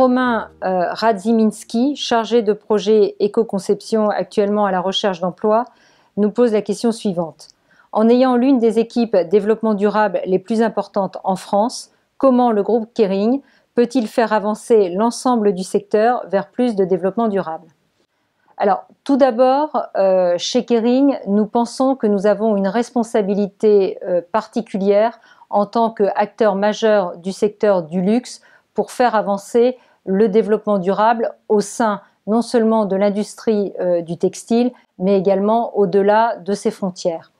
Romain euh, Radziminski, chargé de projet éco-conception actuellement à la recherche d'emploi, nous pose la question suivante. En ayant l'une des équipes développement durable les plus importantes en France, comment le groupe Kering peut-il faire avancer l'ensemble du secteur vers plus de développement durable alors, tout d'abord, euh, chez Kering, nous pensons que nous avons une responsabilité euh, particulière en tant qu'acteur majeur du secteur du luxe pour faire avancer le développement durable au sein non seulement de l'industrie euh, du textile, mais également au-delà de ses frontières.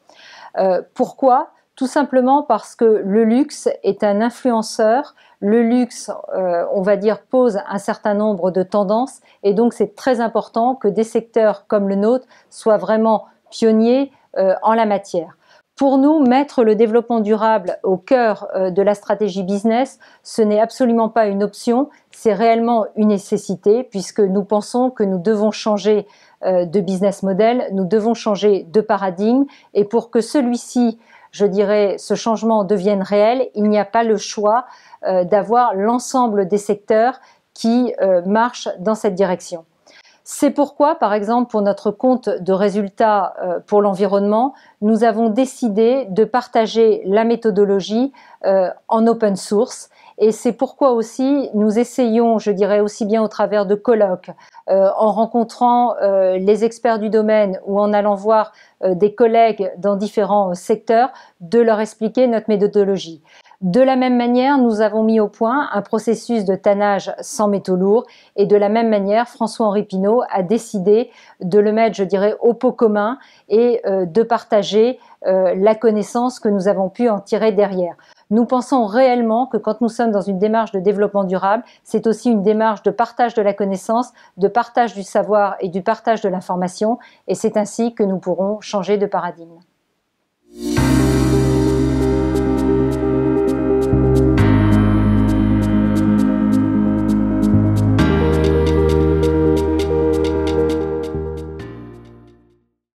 Euh, pourquoi Tout simplement parce que le luxe est un influenceur. Le luxe, euh, on va dire, pose un certain nombre de tendances et donc c'est très important que des secteurs comme le nôtre soient vraiment pionniers en la matière. Pour nous, mettre le développement durable au cœur euh, de la stratégie business, ce n'est absolument pas une option, c'est réellement une nécessité puisque nous pensons que nous devons changer euh, de business model, nous devons changer de paradigme et pour que celui-ci, je dirais, ce changement devienne réel, il n'y a pas le choix euh, d'avoir l'ensemble des secteurs qui marchent dans cette direction. C'est pourquoi, par exemple, pour notre compte de résultats euh, pour l'environnement, nous avons décidé de partager la méthodologie euh, en open source. Et c'est pourquoi aussi nous essayons, je dirais aussi bien au travers de colloques, euh, en rencontrant les experts du domaine ou en allant voir des collègues dans différents secteurs, de leur expliquer notre méthodologie. De la même manière, nous avons mis au point un processus de tannage sans métaux lourds et de la même manière, François-Henri Pinault a décidé de le mettre, je dirais, au pot commun et euh, de partager euh, la connaissance que nous avons pu en tirer derrière. Nous pensons réellement que quand nous sommes dans une démarche de développement durable, c'est aussi une démarche de partage de la connaissance, de partage du savoir et du partage de l'information, et c'est ainsi que nous pourrons changer de paradigme.